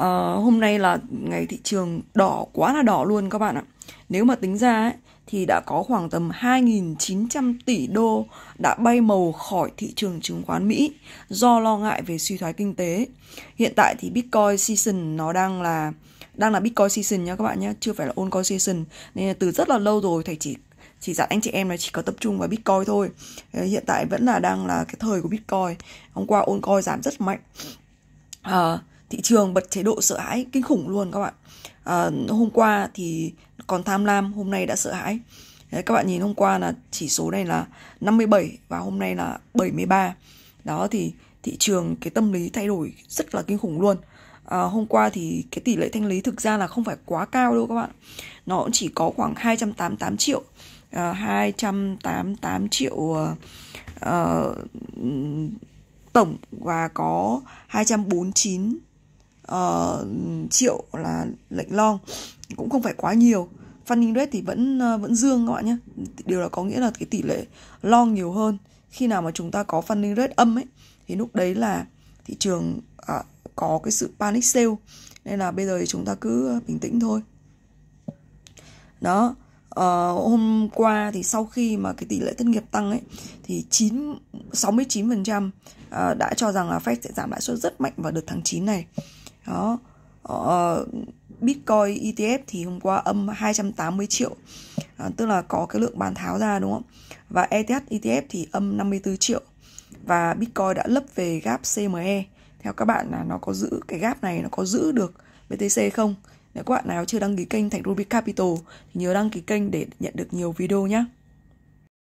uh, hôm nay là ngày thị trường đỏ quá là đỏ luôn các bạn ạ nếu mà tính ra ấy, thì đã có khoảng tầm 2.900 tỷ đô đã bay màu khỏi thị trường chứng khoán Mỹ do lo ngại về suy thoái kinh tế. Hiện tại thì Bitcoin season nó đang là đang là Bitcoin season nha các bạn nhé, chưa phải là altcoin season. Nên là từ rất là lâu rồi thầy chỉ chỉ dặn anh chị em là chỉ có tập trung vào Bitcoin thôi. Ờ, hiện tại vẫn là đang là cái thời của Bitcoin. Hôm qua altcoin giảm rất mạnh. À, thị trường bật chế độ sợ hãi kinh khủng luôn các bạn à, hôm qua thì còn tham lam hôm nay đã sợ hãi Đấy, các bạn nhìn hôm qua là chỉ số này là 57 và hôm nay là 73 đó thì thị trường cái tâm lý thay đổi rất là kinh khủng luôn à, hôm qua thì cái tỷ lệ thanh lý thực ra là không phải quá cao đâu các bạn nó chỉ có khoảng 288 triệu à, 288 triệu uh, uh, tổng và có 249 Ờ, triệu là lệnh long cũng không phải quá nhiều funding rate thì vẫn uh, vẫn dương các bạn nhé điều đó có nghĩa là cái tỷ lệ long nhiều hơn khi nào mà chúng ta có funding rate âm ấy thì lúc đấy là thị trường à, có cái sự panic sale nên là bây giờ thì chúng ta cứ ờ, bình tĩnh thôi đó à, hôm qua thì sau khi mà cái tỷ lệ thất nghiệp tăng ấy thì 9 69% à, đã cho rằng là Fed sẽ giảm lãi suất rất mạnh vào đợt tháng 9 này đó ờ, ờ Bitcoin ETF thì hôm qua âm 280 triệu à, tức là có cái lượng bán tháo ra đúng không và ETH ETF thì âm 54 triệu và Bitcoin đã lấp về gap CME theo các bạn là nó có giữ cái gap này nó có giữ được BTC không nếu các bạn nào chưa đăng ký kênh Thành Ruby Capital thì nhớ đăng ký kênh để nhận được nhiều video nhé